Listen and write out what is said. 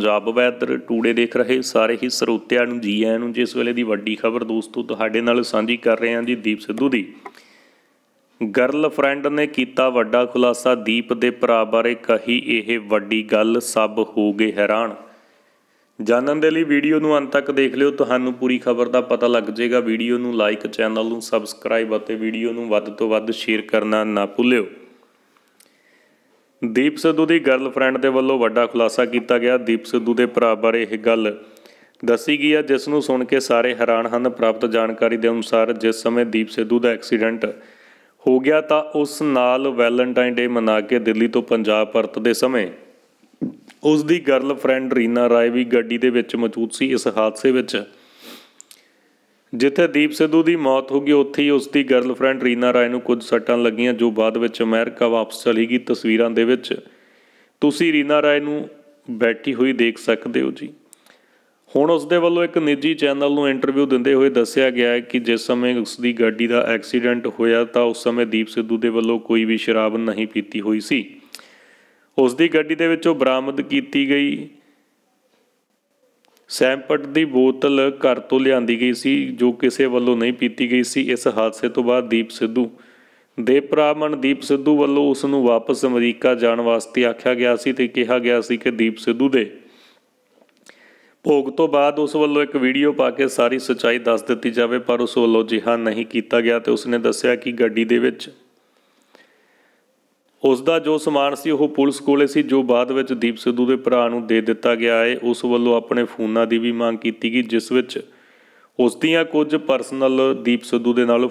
Punjab weather today ਦੇਖ ਰਹੇ ਸਾਰੇ ਹੀ ਸਰੋਤਿਆਂ ਨੂੰ ਜੀ ਆਇਆਂ ਨੂੰ ਜਿਸ ਵੇਲੇ ਦੀ ਵੱਡੀ ਖਬਰ ਦੋਸਤੋ ਤੁਹਾਡੇ ਨਾਲ ਸਾਂਝੀ ਕਰ ਰਹੇ ਹਾਂ ਜੀ ਦੀਪ ਸਿੱਧੂ ਦੀ ਗਰਲਫ੍ਰੈਂਡ ਨੇ ਕੀਤਾ ਵੱਡਾ ਖੁਲਾਸਾ ਦੀਪ ਦੇ ਭਰਾ ਬਾਰੇ ਕਹੀ ਇਹ ਵੱਡੀ ਗੱਲ ਸਭ ਹੋ ਗਏ ਹੈਰਾਨ ਜਾਣਨ ਦੇ ਲਈ ਵੀਡੀਓ ਨੂੰ ਅੰਤ ਤੱਕ ਦੇਖ ਲਿਓ ਤੁਹਾਨੂੰ ਪੂਰੀ ਖਬਰ ਦਾ ਪਤਾ ਲੱਗ ਜਾਏਗਾ ਵੀਡੀਓ ਨੂੰ ਲਾਈਕ ਚੈਨਲ ਨੂੰ ਸਬਸਕ੍ਰਾਈਬ ਅਤੇ ਵੀਡੀਓ ਨੂੰ ਵੱਧ ਤੋਂ ਵੱਧ ਸ਼ੇਅਰ ਕਰਨਾ ਨਾ ਭੁੱਲਿਓ ਦੀਪ ਸਿੱਧੂ ਦੀ ਗਰਲਫ੍ਰੈਂਡ ਦੇ ਵੱਲੋਂ ਵੱਡਾ ਖੁਲਾਸਾ ਕੀਤਾ ਗਿਆ ਦੀਪ ਸਿੱਧੂ ਦੇ ਭਰਾ ਬਾਰੇ ਇਹ ਗੱਲ ਦੱਸੀ ਗਈ ਹੈ ਜਿਸ ਨੂੰ ਸੁਣ ਕੇ ਸਾਰੇ ਹੈਰਾਨ ਹਨ ਪ੍ਰਾਪਤ ਜਾਣਕਾਰੀ ਦੇ ਅਨੁਸਾਰ ਜਿਸ ਸਮੇਂ ਦੀਪ ਸਿੱਧੂ ਦਾ ਐਕਸੀਡੈਂਟ ਹੋ ਗਿਆ ਤਾਂ ਉਸ ਨਾਲ ਵੈਲੈਂਟਾਈਨ ਡੇ ਮਨਾ ਕੇ ਦਿੱਲੀ ਤੋਂ ਪੰਜਾਬ ਪਰਤਦੇ ਸਮੇਂ ਉਸ ਦੀ ਗਰਲਫ੍ਰੈਂਡ ਰੀਨਾ ਰਾਏ ਵੀ ਗੱਡੀ ਦੇ ਵਿੱਚ ਮੌਜੂਦ ਸੀ ਇਸ ਹਾਦਸੇ ਵਿੱਚ ਜਿੱਥੇ ਦੀਪ ਸਿੱਧੂ ਦੀ ਮੌਤ ਹੋ ਗਈ ਉੱਥੇ ਹੀ ਉਸ ਦੀ ਗਰਲਫ੍ਰੈਂਡ ਰੀਨਾ ਰਾਏ ਨੂੰ ਕੁਝ ਸੱਟਾਂ ਲੱਗੀਆਂ ਜੋ ਬਾਅਦ ਵਿੱਚ ਅਮਰੀਕਾ ਵਾਪਸ ਚਲੀ ਗਈ ਤਸਵੀਰਾਂ ਦੇ ਵਿੱਚ ਤੁਸੀਂ ਰੀਨਾ ਰਾਏ ਨੂੰ ਬੈਠੀ ਹੋਈ ਦੇਖ ਸਕਦੇ ਹੋ ਜੀ ਹੁਣ ਉਸ ਦੇ ਵੱਲੋਂ ਇੱਕ ਨਿੱਜੀ ਚੈਨਲ ਨੂੰ ਇੰਟਰਵਿਊ ਦਿੰਦੇ ਹੋਏ ਦੱਸਿਆ ਗਿਆ ਹੈ ਕਿ ਜਿਸ ਸਮੇਂ ਉਸ ਦੀ ਗੱਡੀ ਦਾ ਐਕਸੀਡੈਂਟ ਹੋਇਆ ਤਾਂ ਉਸ ਸਮੇਂ ਦੀਪ ਸਿੱਧੂ ਦੇ ਵੱਲੋਂ ਕੋਈ ਵੀ ਸ਼ਰਾਬ ਨਹੀਂ ਪੀਤੀ ਹੋਈ ਸੀ ਉਸ ਦੀ ਗੱਡੀ ਦੇ ਵਿੱਚੋਂ ਬਰਾਮਦ ਕੀਤੀ ਗਈ ਸੈਂਪਟ ਦੀ ਬੋਤਲ ਘਰ ਤੋਂ ਲਿਆਂਦੀ ਗਈ ਸੀ ਜੋ ਕਿਸੇ ਵੱਲੋਂ ਨਹੀਂ ਪੀਤੀ ਗਈ ਸੀ ਇਸ ਹਾਦਸੇ ਤੋਂ ਬਾਅਦ ਦੀਪ ਸਿੱਧੂ ਦੇ ਭਰਾ ਮਨਦੀਪ ਸਿੱਧੂ ਵੱਲੋਂ ਉਸ ਨੂੰ ਵਾਪਸ ਅਮਰੀਕਾ ਜਾਣ ਵਾਸਤੇ ਆਖਿਆ ਗਿਆ ਸੀ ਤੇ ਕਿਹਾ ਗਿਆ ਸੀ ਕਿ ਦੀਪ ਸਿੱਧੂ ਦੇ ਭੋਗ ਤੋਂ ਬਾਅਦ ਉਸ ਵੱਲੋਂ ਇੱਕ ਵੀਡੀਓ ਪਾ ਕੇ ਸਾਰੀ ਸੱਚਾਈ ਦੱਸ ਦਿੱਤੀ ਜਾਵੇ ਪਰ ਉਸ ਵੱਲੋਂ ਜਿਹਾ ਨਹੀਂ ਕੀਤਾ ਗਿਆ ਤੇ ਉਸਨੇ ਦੱਸਿਆ ਕਿ ਗੱਡੀ ਦੇ ਵਿੱਚ ਉਸ ਦਾ ਜੋ ਸਮਾਨ ਸੀ ਉਹ ਪੁਲਿਸ ਕੋਲੇ ਸੀ ਜੋ ਬਾਅਦ ਵਿੱਚ ਦੀਪ ਸਿੱਧੂ ਦੇ ਭਰਾ ਨੂੰ ਦੇ ਦਿੱਤਾ ਗਿਆ ਹੈ ਉਸ ਵੱਲੋਂ ਆਪਣੇ ਫੋਨਾਂ ਦੀ ਵੀ ਮੰਗ ਕੀਤੀ ਗਈ ਜਿਸ ਵਿੱਚ ਉਸ ਦੀਆਂ ਕੁਝ ਪਰਸਨਲ ਦੀਪ ਸਿੱਧੂ ਦੇ ਨਾਲ